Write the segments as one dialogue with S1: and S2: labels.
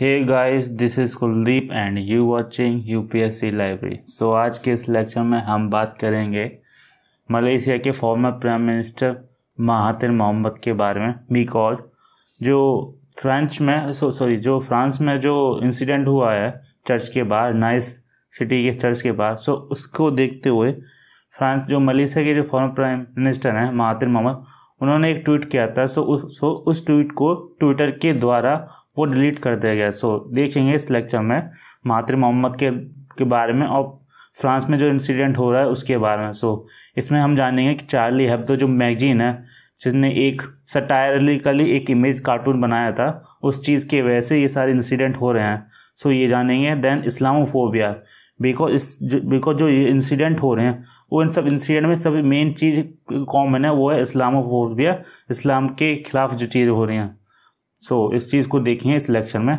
S1: hey guys this is Kuldeep and you watching UPSC library so आज के इस lecture में हम बात करेंगे मलेशिया के former prime minister Mahathir Mohamad के बारे में बिकॉज जो फ्रेंच में सो सॉरी जो फ्रांस में जो इंसिडेंट हुआ है चर्च के बाहर नाइस सिटी के चर्च के बाहर सो उसको देखते हुए फ्रांस जो मलेशिया के जो फॉर्मर प्राइम मिनिस्टर हैं महातिर मोहम्मद उन्होंने एक ट्वीट किया था सो उस सो उस ट्वीट को ट्विटर के द्वारा वो डिलीट कर दिया गया सो देखेंगे इस लेक्चर में महातिर मोहम्मद के के बारे में और फ्रांस में जो इंसिडेंट हो रहा है उसके बारे में सो इसमें हम जानेंगे कि चार्ली हेब्दो जो मैगजीन है जिसने एक सटायरिकली एक इमेज कार्टून बनाया था उस चीज़ की वजह से ये सारे इंसिडेंट हो रहे हैं सो ये जानेंगे देन इस्लामोफोबिया बिकॉज इस बिकॉज जो ये इंसिडेंट हो रहे हैं वो इन सब इंसिडेंट में सभी मेन चीज़ कॉमन है वो है इस्लामोफोबिया इस्लाम के खिलाफ जो चीज़ हो रही हैं सो so, इस चीज़ को देखिए इस लेक्चर में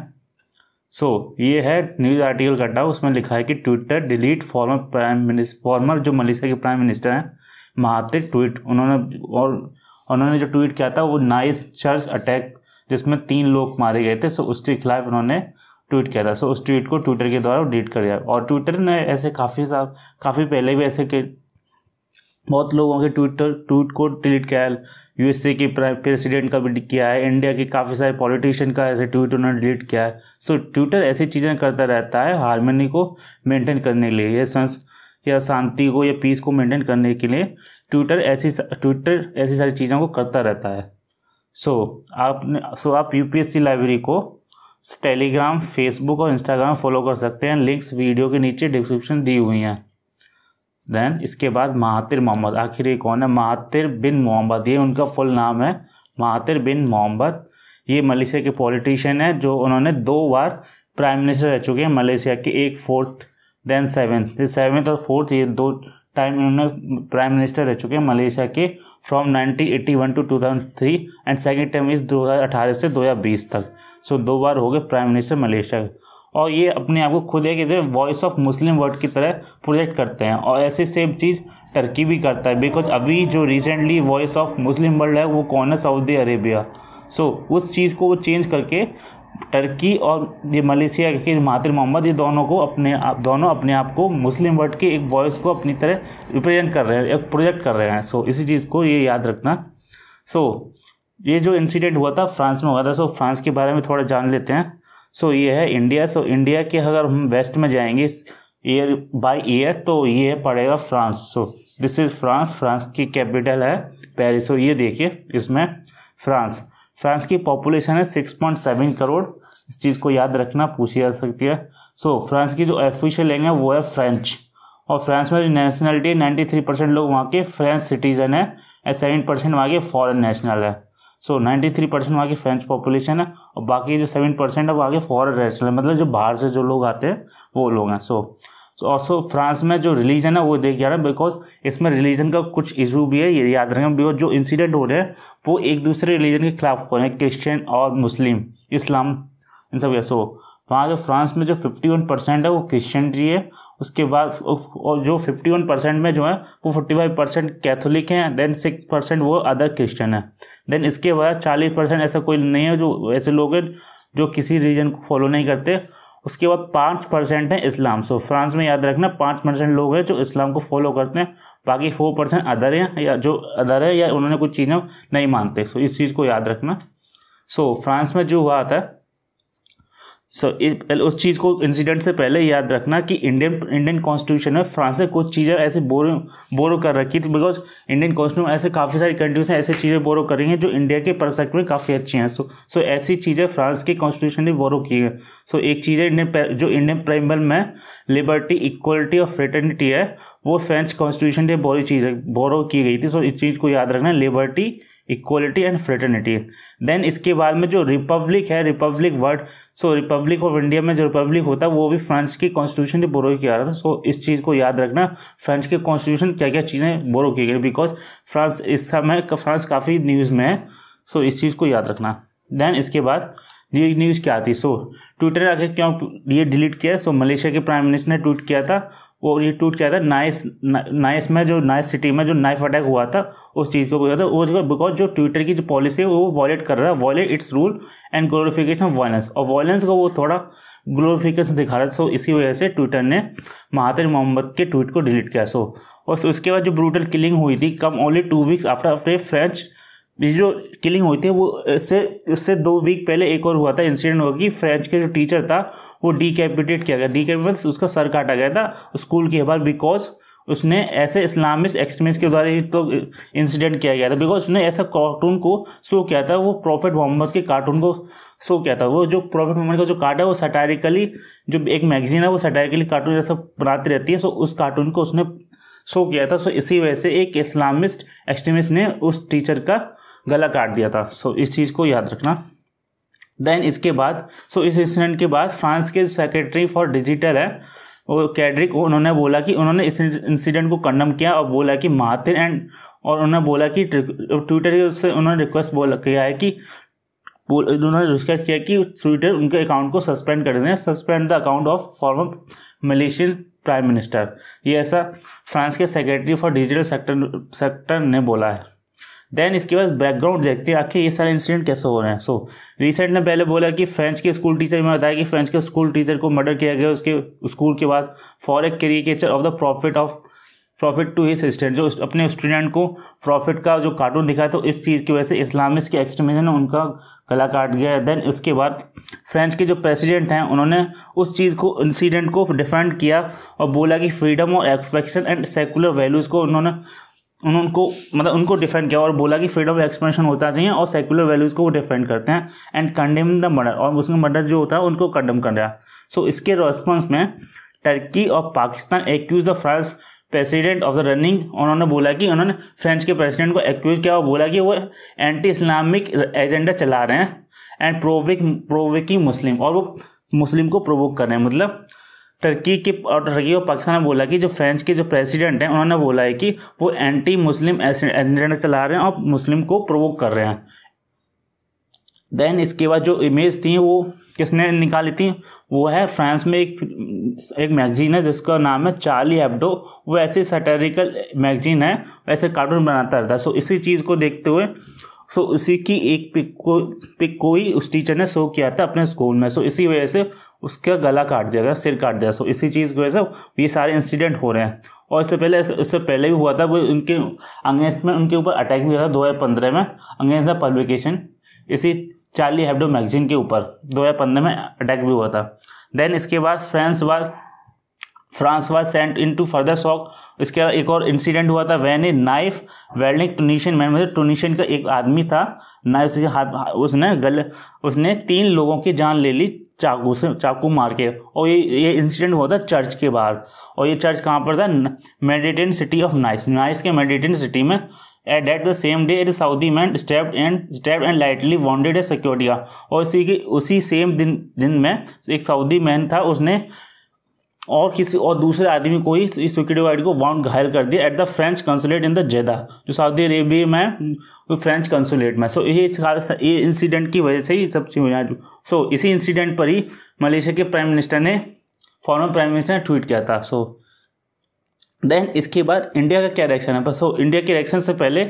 S1: सो so, ये है न्यूज़ आर्टिकल कटा उसमें लिखा है कि Twitter delete former prime minister former जो मलेशिया के प्राइम मिनिस्टर हैं महातिर ट्वीट उन्होंने और उन्होंने जो ट्वीट किया था वो नाइस चर्च अटैक जिसमें तीन लोग मारे गए थे सो उसके खिलाफ उन्होंने ट्वीट किया था सो उस ट्वीट को ट्विटर के द्वारा डिलीट कर दिया और ट्विटर ने ऐसे काफ़ी साफ काफ़ी पहले भी ऐसे के बहुत लोगों के ट्विटर ट्वीट को डिलीट किया है यूएसए के प्रेसिडेंट का भी किया है इंडिया के काफ़ी सारे पॉलिटिशियन का ऐसे ट्वीट उन्होंने डिलीट किया है सो ट्विटर ऐसी चीज़ें करता रहता है हारमोनी को मेंटेन करने के लिए यह संस या शांति को या पीस को मेंटेन करने के लिए ट्विटर ऐसी ट्विटर ऐसी सारी चीज़ों को करता रहता है सो so, आपने सो so आप यू लाइब्रेरी को टेलीग्राम फेसबुक और इंस्टाग्राम फॉलो कर सकते हैं लिंक्स वीडियो के नीचे डिस्क्रिप्शन दी हुई हैं देन इसके बाद महातिर मोहम्मद आखिर ये कौन है महातिर बिन मोहम्मद ये उनका फुल नाम है महातिर बिन मोहम्मद ये मलेशिया के पॉलिटिशियन है जो उन्होंने दो बार प्राइम मिनिस्टर रह चुके हैं मलेशिया के एक फोर्थ देन सेवेंथ सेवेंथ और फोर्थ ये दो टाइम इन्होंने प्राइम मिनिस्टर रह चुके हैं मलेशिया के from 1981 to 2003 and second term इस 2018 से 2020 तक सो so, दो बार हो गए प्राइम मिनिस्टर मलेशिया के और ये अपने आप को खुद एक ऐसे वॉइस ऑफ मुस्लिम वर्ल्ड की तरह प्रोजेक्ट करते हैं और ऐसी सेम चीज़ टर्की भी करता है बिकॉज अभी जो recently voice of Muslim world है वो कौन है सऊदी अरेबिया सो उस चीज़ को वो चेंज करके टर्की और ये मलेशिया के मातिर मोहम्मद ये दोनों को अपने आप दोनों अपने आप को मुस्लिम वर्ल्ड के एक वॉइस को अपनी तरह रिप्रेजेंट कर रहे हैं एक प्रोजेक्ट कर रहे हैं सो इसी चीज़ को ये याद रखना सो ये जो इंसिडेंट हुआ था फ्रांस में हुआ था सो फ्रांस के बारे में थोड़ा जान लेते हैं सो ये है इंडिया सो इंडिया के अगर हम वेस्ट में जाएंगे ईयर बाय ईयर तो ये पड़ेगा France so this is France France की कैपिटल है पेरिस सो ये देखिए इसमें फ्रांस फ्रांस की पॉपुलेशन है सिक्स पॉइंट सेवन करोड़ इस चीज़ को याद रखना पूछी जा सकती है सो so, फ्रांस की जो ऑफिशियल लैंग्वेज है वो है फ्रेंच और फ्रांस में जो नेशनलिटी है नाइन्टी थ्री परसेंट लोग वहाँ के फ्रेंच सिटीजन है एंड सेवन परसेंट वहाँ के फॉरन नेशनल है सो नाइन्टी थ्री परसेंट वहाँ की फ्रेंच पॉपुलेशन है और बाकी जो सेवन परसेंट है वो आगे फॉरन है मतलब जो बाहर से जो लोग आते हैं वो लोग हैं सो ऑल्सो फ्रांस में जो रिलीजन है वो देख जा रहा है बिकॉज इसमें रिलीजन का कुछ इशू भी है ये याद रखें बिकॉज जो इंसिडेंट हो रहे हैं वो एक दूसरे रिलीजन के खिलाफ हो रहे हैं क्रिश्चियन और मुस्लिम इस्लाम इन सब सो वहाँ जो फ्रांस में जो फिफ्टी वन परसेंट है वो जी है उसके बाद और जो फिफ्टी वन परसेंट में जो है वो फोर्टी फाइव परसेंट कैथोलिक हैं देन सिक्स परसेंट वो अदर क्रिश्चियन है देन इसके बाद चालीस परसेंट ऐसा कोई नहीं है जो ऐसे लोग हैं जो किसी रीजन को फॉलो नहीं करते उसके बाद पाँच परसेंट है इस्लाम सो फ्रांस में याद रखना पाँच परसेंट लोग हैं जो इस्लाम को फॉलो करते हैं बाकी फोर परसेंट अदर हैं या जो अदर है या उन्होंने कुछ चीज़ें नहीं मानते सो इस चीज़ को याद रखना सो फ्रांस में जो हुआ था सो so, उस चीज़ को इंसिडेंट से पहले याद रखना कि इंडियन इंडियन कॉन्स्टिट्यूशन में फ्रांस ने कुछ चीज़ें ऐसे बोरो बोरो कर रखी थी बिकॉज इंडियन कॉन्स्टिट्यूशन ऐसे काफ़ी सारी कंट्रीज हैं ऐसे चीज़ें बोरो कर रही हैं जो इंडिया के परस्पेक्ट में काफ़ी अच्छी हैं सो सो ऐसी चीज़ें फ्रांस के कॉन्स्टिट्यूशन ने बोरो की है सो so, एक चीज़ इंडियन जो इंडियन प्राइमल में लिबर्टी इक्वलिटी और फ्रेटर्निटी है वो फ्रेंच कॉन्स्टिट्यूशन ने बोरी चीज़ बोरो की गई थी सो so, इस चीज़ को याद रखना liberty equality and fraternity then इसके बाद में जो रिपब्लिक है republic word so republic of India में जो रिपब्लिक होता है वो भी फ्रांस की कॉन्स्टिट्यूशन ने बोरो किया था सो so, इस चीज़ को याद रखना फ्रांस के कॉन्स्टिट्यूशन क्या क्या चीज़ें बोरो की गई बिकॉज फ्रांस इस समय फ्रांस काफ़ी न्यूज़ में है सो so, इस चीज़ को याद रखना देन इसके बाद ये न्यूज़ क्या थी सो ट्विटर आखिर क्यों ये डिलीट किया सो मलेशिया के प्राइम मिनिस्टर ने ट्वीट किया था और ये ट्वीट किया था नाइस ना, नाइस में जो नाइस सिटी में जो नाइफ अटैक हुआ था उस चीज़ को बोला था वो जो बिकॉज जो ट्विटर की जो पॉलिसी है वो वॉलेट कर रहा है wallet it's rule and glorification of violence और वायलेंस का वो थोड़ा ग्लोरिफिकेशन दिखा रहा था सो इसी वजह से ट्विटर ने महातिर मोहम्मद के ट्वीट को डिलीट किया सो और उसके बाद जो ब्रूटल किलिंग हुई थी come only two weeks after after French जो किलिंग हुई थी वो इससे इससे दो वीक पहले एक और हुआ था इंसिडेंट हुआ कि फ्रेंच के जो टीचर था वो डिकैपिटेट किया गया डिकैपिटेट उसका सर काटा गया था स्कूल के बाहर बिकॉज उसने ऐसे इस्लामिस्ट एक्सट्रीमिस्ट के द्वारा तो इंसिडेंट किया गया था बिकॉज उसने ऐसा कार्टून को शो किया था वो प्रॉफिट मोहम्मद के कार्टून को शो किया था वो जो प्रॉफिट मोहम्मद का जो कार्ड है वो सटारिकली जो एक मैगजीन है वो सटारिकली कार्टून जैसा बनाती रहती है सो उस कार्टून को उसने शो किया था सो इसी वजह से एक इस्लामिस्ट एक्सट्रीमिस्ट ने उस टीचर का गला काट दिया था सो इस चीज़ को याद रखना देन इसके बाद सो इस इंसिडेंट के बाद फ्रांस के सेक्रेटरी फॉर डिजिटल है वो कैड्रिक उन्होंने बोला कि उन्होंने इस इंसिडेंट को कंडम किया और बोला कि महातिर एंड और उन्होंने बोला कि ट्विटर से उन्होंने रिक्वेस्ट बोला किया है कि उन्होंने रिक्वेस्ट किया कि ट्विटर उनके अकाउंट को सस्पेंड कर दें suspend the account of former Malaysian prime minister ये ऐसा फ्रांस के secretary for digital sector sector ने बोला है देन इसके बाद बैकग्राउंड देखते हैं आखिर ये सारे इंसिडेंट कैसे हो रहे हैं सो रिसेंट ने पहले बोला कि फ्रेंच के स्कूल टीचर में बताया कि फ्रेंच के स्कूल टीचर को मर्डर किया गया उसके स्कूल के बाद for a caricature of the prophet of prophet to his student जो अपने स्टूडेंट को प्रॉफिट का जो कार्टून दिखाया तो इस चीज़ की वजह से इस्लामिस्ट के एक्सट्रीमिज्म ने उनका गला काट गया देन उसके बाद फ्रेंच के जो प्रेसिडेंट हैं उन्होंने उस चीज़ को इंसिडेंट को डिफेंड किया और बोला कि फ्रीडम और एक्सप्रेशन एंड सेकुलर वैल्यूज़ को उन्होंने उन्होंने उनको मतलब उनको डिफेंड किया और बोला कि फ्रीडम ऑफ एक्सप्रेशन होता चाहिए और सेकुलर वैल्यूज़ को वो डिफेंड करते हैं एंड कंडेम द मर्डर और मुस्लिम मर्डर जो होता है उनको कंडेम कर रहा है सो इसके रेस्पॉन्स में टर्की और Pakistan accuse the France president of the running उन्होंने बोला कि उन्होंने फ्रेंच के प्रेसिडेंट को एक्यूज किया और बोला कि वो एंटी इस्लामिक एजेंडा चला रहे हैं एंड प्रोविक प्रोविकिंग मुस्लिम और वो मुस्लिम को प्रोवोक कर रहे हैं मतलब टर्की के और टर्की और पाकिस्तान ने बोला कि जो फ्रेंच के जो प्रेसिडेंट हैं उन्होंने बोला है कि वो एंटी मुस्लिम एजेंडा चला रहे हैं और मुस्लिम को प्रोवोक कर रहे हैं देन इसके बाद जो इमेज थी वो किसने निकाली थी वो है फ्रांस में एक एक मैगजीन है जिसका नाम है चार्ली एब्डो वो ऐसे सटेरिकल मैगजीन है वैसे कार्टून बनाता रहता है सो इसी चीज़ को देखते हुए सो उसी की एक पिक को पिक को ही उस टीचर ने शो किया था अपने स्कूल में सो इसी वजह से उसका गला काट दिया गया सिर काट दिया सो इसी चीज़ की वजह से ये सारे इंसिडेंट हो रहे हैं और इससे पहले इससे पहले भी हुआ था वो उनके अंगेंस्ट में उनके ऊपर अटैक भी हुआ था दो हज़ार पंद्रह में अंगेंस्ट द पब्लिकेशन इसी चार्ली हेबडो मैगजीन के ऊपर दो हज़ार पंद्रह में अटैक भी हुआ था देन इसके बाद France was France was sent into further shock इसके बाद एक और इंसिडेंट हुआ था when a knife wielding Tunisian man मतलब टूनिशियन का एक आदमी था नाइफ से हाथ उसने गल उसने तीन लोगों की जान ले ली चाकू से चाकू मार के और ये ये इंसिडेंट हुआ था चर्च के बाहर और ये चर्च कहाँ पर था Mediterranean city of Nice Nice के मेडिटेन सिटी में at at the same day at Saudi man stabbed and stabbed and lightly wounded a security और इसी के उसी सेम दिन दिन में एक सऊदी मैन था उसने और किसी और दूसरे आदमी को ही इस सिक्योरिटी को वाउंड घायल कर दिया at the French consulate in the Jeddah जो सऊदी अरेबिया में फ्रेंच कंसुलेट में सो यही ये इंसिडेंट की वजह से ही सब चीज़ हुई सो इसी इंसिडेंट पर ही मलेशिया के प्राइम मिनिस्टर ने फॉरन प्राइम मिनिस्टर ने ट्वीट किया था सो देन इसके बाद इंडिया का क्या रिएक्शन है सो इंडिया के रिएक्शन से पहले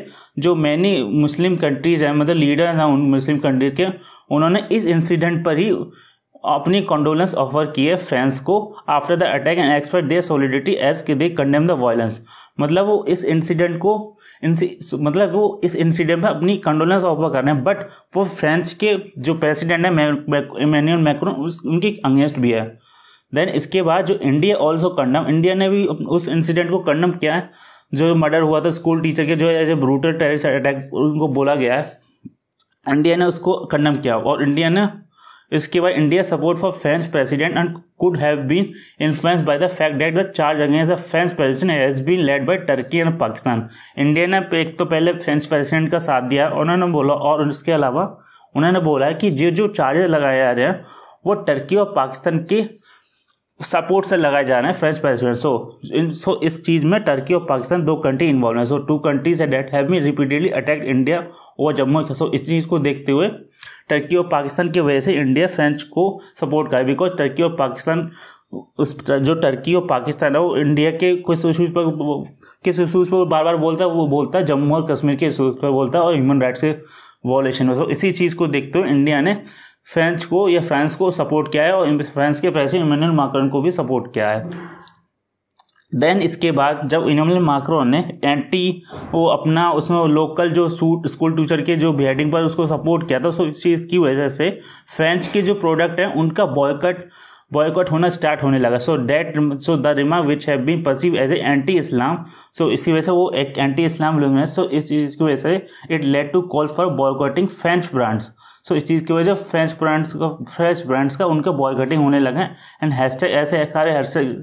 S1: जो मैनी मुस्लिम कंट्रीज़ हैं मतलब लीडर्स हैं उन मुस्लिम कंट्रीज़ के उन्होंने इस इंसिडेंट पर ही अपनी कंडोलेंस ऑफर किए फ्रेंस को after the attack and expert their solidarity as कि दे कंडेम द वायलेंस मतलब वो इस इंसिडेंट को मतलब वो इस इंसिडेंट में अपनी कंडोलेंस ऑफर कर रहे हैं बट वो फ्रेंच के जो प्रेसिडेंट है इमेन्यूल मैक्रोन उनके अगेंस्ट भी है देन इसके बाद जो इंडिया ऑल्सो कंडम इंडिया ने भी उस इंसिडेंट को कंडम किया है जो मर्डर हुआ था स्कूल टीचर के जो as a brutal terrorist attack उनको बोला गया है इंडिया ने उसको कंडम किया और इंडिया ने इसके बाद India support for French president and could have been influenced by the fact that the charge against the French president has been led by Turkey and Pakistan India ने एक तो पहले फ्रेंच प्रेसिडेंट का साथ दिया उन्होंने बोला और उसके अलावा उन्होंने बोला कि जो जो चार्जेस लगाए जा रहे हैं वो टर्की और पाकिस्तान के सपोर्ट से लगाए जा रहे हैं फ्रेंच प्रेसिडेंट सो इन सो इस चीज़ में टर्की और पाकिस्तान दो कंट्री इन्वॉल्व हैं so two countries that have been repeatedly attack India और जम्मू सो इस चीज़ को देखते हुए टर्की और पाकिस्तान की वजह से इंडिया फ्रेंच को सपोर्ट करे बिकॉज टर्की और पाकिस्तान उस जो टर्की और पाकिस्तान है वो इंडिया के कुछ इशूज़ पर किस इशूज़ पर बार बार बोलता है वो बोलता है जम्मू और कश्मीर के इशूज़ पर बोलता है और ह्यूमन राइट्स के वॉलेशन में इसी चीज़ को देखते हुए इंडिया ने फ्रेंच को या फ्रांस को सपोर्ट किया है और फ्रांस के प्रेसिडेंट इमेनुअल माकरन को भी सपोर्ट किया है देन इसके बाद जब इनोमल माकरो ने एंटी वो अपना उसमें लोकल जो सूट स्कूल टीचर के जो हेडिंग पर उसको सपोर्ट किया था सो इस चीज़ की वजह से फ्रेंच के जो प्रोडक्ट हैं उनका बॉयकट बॉयकट होना स्टार्ट होने लगा सो डेट सो द रिमा which have been perceived as a anti Islam so इसी वजह से वो एक एंटी इस्लाम लोग हैं सो इस चीज़ की वजह से it led to call for boycotting French brands so इस चीज़ की वजह से फ्रेंच ब्रांड्स का फ्रेंच ब्रांड्स का उनका बॉयकॉटिंग होने लगा एंड हैशटैग ऐसे सारे हैशटैग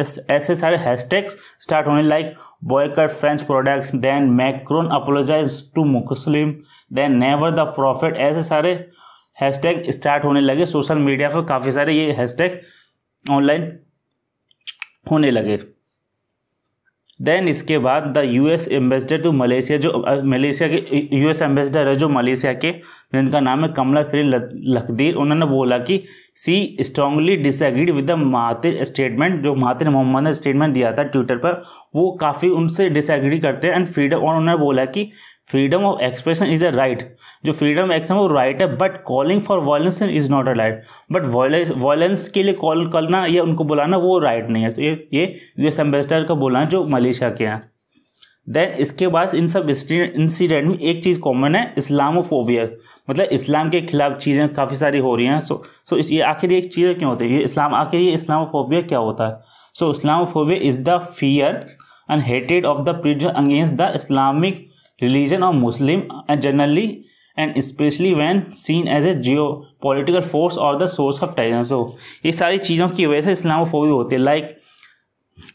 S1: ऐसे सारे हैशटैग्स स्टार्ट होने like boycott French products then Macron apologize to Muslim then never the prophet ऐसे सारे हैशटैग स्टार्ट होने लगे सोशल मीडिया पर काफ़ी सारे ये हैशटैग ऑनलाइन होने लगे देन इसके बाद the US ambassador to Malaysia जो मलेशिया के यूएस एम्बेसडर है जो मलेशिया के जिनका नाम है कमला श्री लखदीर उन्होंने बोला कि she strongly disagreed with the Mahathir statement जो महातिर मोहम्मद ने स्टेटमेंट दिया था ट्विटर पर वो काफ़ी उनसे डिसएग्री करते हैं एंड फ्रीडम और उन्होंने बोला कि freedom of expression is a right जो फ्रीडम एक्सप्रेशन वो राइट है but calling for violence is not a right but violence के लिए कॉल करना या उनको बुलाना वो राइट नहीं है so ये ये यूएस एम्बेसडर का बोलना जो मलेशिया के हैं देन इसके बाद इन सब इंसिडेंट में एक चीज़ कॉमन है इस्लामोफोबिया मतलब इस्लाम के खिलाफ चीज़ें काफ़ी सारी हो रही हैं सो सो इस ये आखिर ये चीज़ें क्यों होती है ये इस्लाम आखिर ये इस्लामोफोबिया क्या होता है so Islamophobia is the fear and हेटेड of the prejudice against the Islamic religion of Muslim and generally and specially when seen as a geopolitical force और the source of terrorism so ये सारी चीज़ों की वजह से Islamophobia होती है लाइक like,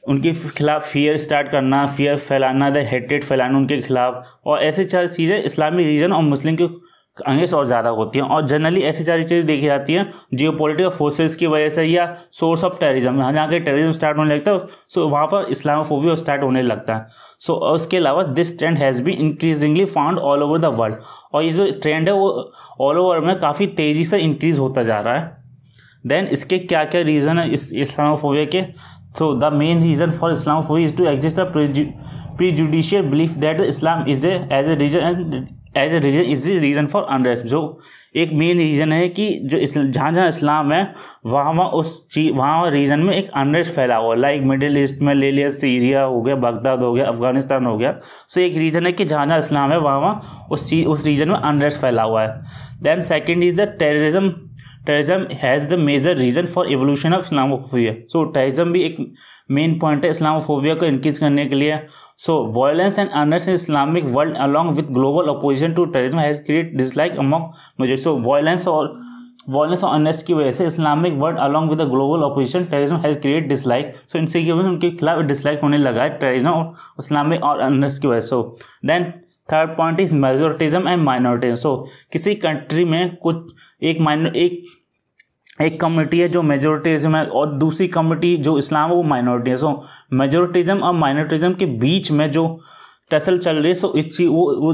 S1: उनके खिलाफ फियर स्टार्ट करना फियर फैलाना द हेटेड फैलाना उनके खिलाफ और ऐसी सारी चीज़ें इस्लामिक रीजन और मुस्लिम के अंगेस्ट और ज़्यादा होती हैं और जनरली ऐसी सारी चीज़ें देखी जाती हैं जियो पोलिटिकल फोर्सेज की वजह से या सोर्स ऑफ टेररिज्म जहाँ के टेररिज्म स्टार्ट होने लगता है सो वहाँ पर और स्टार्ट होने लगता है सो so, उसके अलावा this trend has be increasingly found all over the world और ये जो ट्रेंड है वो ऑल ओवर में काफ़ी तेज़ी से इंक्रीज होता जा रहा है देन इसके क्या क्या रीज़न है इस इस्लामोफोबिया के through the main reason for Islamophobia is to exist the judicial belief that Islam is a as a reason and as a reason is reason for unrest जो एक मेन रीज़न है कि जो जहाँ जहाँ इस्लाम है वहाँ वहाँ उस चीज वहाँ वहाँ रीज़न में एक अनरेस्ट फैला हुआ लाइक मिडिल ईस्ट में ले लिया सीरिया हो गया बगदाद हो गया अफगानिस्तान हो गया सो एक रीज़न है कि जहाँ जहाँ इस्लाम है वहाँ वहाँ उस चीज उस रीज़न में अनरेस्ट फैला हुआ है then second is the terrorism terrorism has the major reason for evolution of Islamophobia so terrorism भी एक मेन पॉइंट है इस्लामोफोबिया को इंक्रीज करने के लिए so violence and unrest in Islamic world along with global opposition to terrorism has create dislike among मुझे so violence और violence और अनर्स की वजह से Islamic world along with the global opposition terrorism has create dislike सो इनसे की वजह से उनके खिलाफ डिसलाइक होने लगा है टेरिज्म और इस्लामिक और अनर्स की वजह से then third point is majoritism and minoritism so किसी कंट्री में कुछ एक माइनो एक एक कम्युनिटी है जो मेजोरिटीज़म है और दूसरी कम्युनिटी जो इस्लाम है वो माइनॉरिटी है सो मेजोरिटिज्म और माइनॉरिटिज्म के बीच में जो टसल चल रही है सो इस चीज वो, वो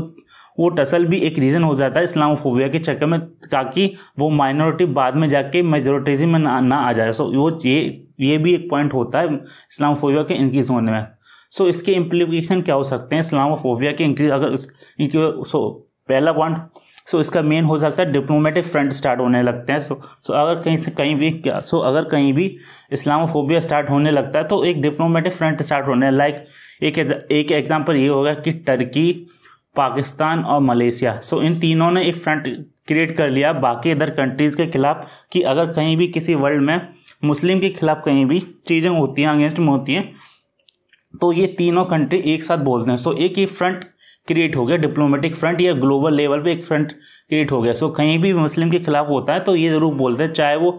S1: वो टसल भी एक रीज़न हो जाता है इस्लाम फोबिया के चक्कर में ताकि वो माइनॉरिटी बाद में जाके मेजोरिटीज़ में ना ना आ जाए सो वो ये ये भी एक पॉइंट होता है इस्लाम फोबिया के इंक्रीज होने में सो so, इसके इम्प्लीकेशन क्या हो सकते हैं इस्लामोफोबिया के इंक्रीज अगर सो so, पहला पॉइंट सो so, इसका मेन हो सकता है डिप्लोमेटिक फ्रंट स्टार्ट होने लगते हैं सो so, सो so, अगर कहीं से कहीं भी क्या सो so, अगर कहीं भी इस्लामोफोबिया स्टार्ट होने लगता है तो एक डिप्लोमेटिक फ्रंट स्टार्ट होने लाइक एक एक ये होगा कि टर्की पाकिस्तान और मलेशिया सो so, इन तीनों ने एक फ्रंट क्रिएट कर लिया बाकी अदर कंट्रीज़ के खिलाफ कि अगर कहीं भी किसी वर्ल्ड में मुस्लिम के खिलाफ कहीं भी चीज़ें होती हैं अगेंस्ट में होती हैं तो ये तीनों कंट्री एक साथ बोलते हैं सो एक ही फ्रंट क्रिएट हो गया डिप्लोमेटिक फ्रंट या ग्लोबल लेवल पे एक फ्रंट क्रिएट हो गया सो कहीं भी मुस्लिम के खिलाफ होता है तो ये ज़रूर बोलते हैं चाहे वो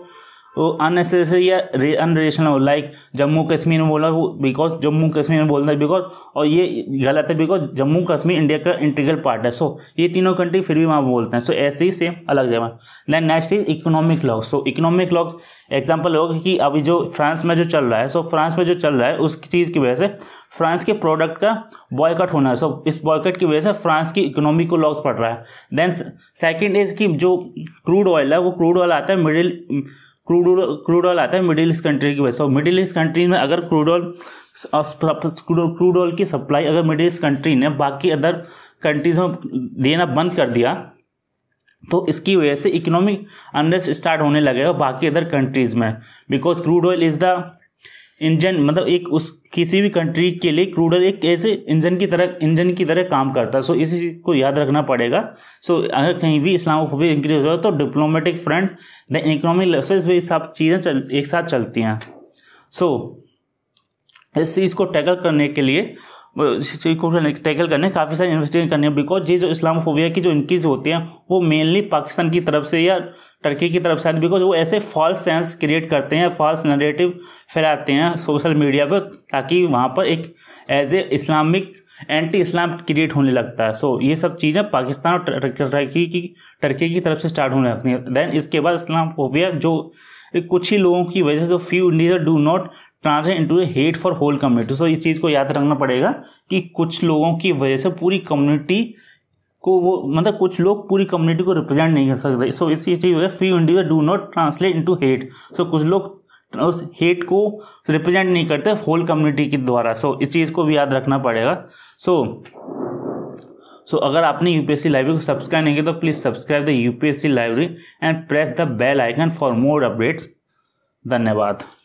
S1: तो अननेसेसरी या अनरेशनल हो लाइक जम्मू कश्मीर में बोला बिकॉज जम्मू कश्मीर में बोलना बिकॉज और ये गलत है बिकॉज जम्मू कश्मीर इंडिया का इंटीग्रल पार्ट है सो so, ये तीनों कंट्री फिर भी वहाँ बोलते हैं सो so, ऐसे ही सेम अलग जगह then next is economic law so economic law example होगा कि अभी जो फ्रांस में जो चल रहा है सो so, फ्रांस में जो चल रहा है उस चीज़ की वजह से फ्रांस के प्रोडक्ट का बॉयकट होना है सो so, इस बॉयकट की वजह से फ्रांस की इकोनॉमी को लॉस पड़ रहा है देन सेकेंड इज कि जो क्रूड ऑयल है वो क्रूड ऑयल आता है मिडिल क्रूड क्रूड ऑयल आता है मिडिल ईस्ट कंट्री की वजह से मिडिल ईस्ट कंट्री में अगर क्रूड ऑयल क्रूड ऑयल की सप्लाई अगर मिडिल ईस्ट कंट्री ने बाकी अदर कंट्रीज में देना बंद कर दिया तो इसकी वजह से इकोनॉमिक अनरेस्ट स्टार्ट होने लगेगा बाकी अदर कंट्रीज में because crude oil is the engine मतलब एक उस किसी भी कंट्री के लिए क्रूडर एक ऐसे इंजन की तरह इंजन की तरह काम करता है सो इसी चीज़ को याद रखना पड़ेगा सो अगर कहीं भी इस्लाम इंक्रीज हो जाए तो diplomatic front the economic losses भी सब चीज़ें चल एक साथ चलती हैं सो इस चीज़ को टैकल करने के लिए इस चीज़ को टैकल करने काफ़ी सारी इन्वेस्टिगेशन करनी है बिकॉज ये जो इस्लामोफोबिया की जो इंक्रीज होती है वो मेनली पाकिस्तान की तरफ से या टर्की की तरफ से आती बिकॉज वो ऐसे फॉल्स सेंस क्रिएट करते हैं फॉल्स नरेटिव फैलाते हैं सोशल मीडिया पर ताकि वहाँ पर एक as a Islamic anti Islam create होने लगता है सो so, ये सब चीज़ें पाकिस्तान और टर्की की टर्की की तरफ से स्टार्ट होने लगती हैं देन इसके बाद इस्लाम फोबिया जो कुछ ही लोगों की वजह से few India do not translate into a hate for whole community so इस चीज़ को याद रखना पड़ेगा कि कुछ लोगों की वजह से पूरी कम्युनिटी को वो मतलब कुछ लोग पूरी कम्युनिटी को रिप्रेजेंट नहीं कर सकते सो इस चीज़ वजह few individual do not translate into hate so कुछ लोग उस हेट को रिप्रेजेंट नहीं करते होल कम्युनिटी के द्वारा सो so, इस चीज़ को भी याद रखना पड़ेगा सो so, सो so, अगर आपने यूपीएससी लाइब्रेरी को सब्सक्राइब नहीं किया तो please subscribe the C library and press the bell icon for more updates धन्यवाद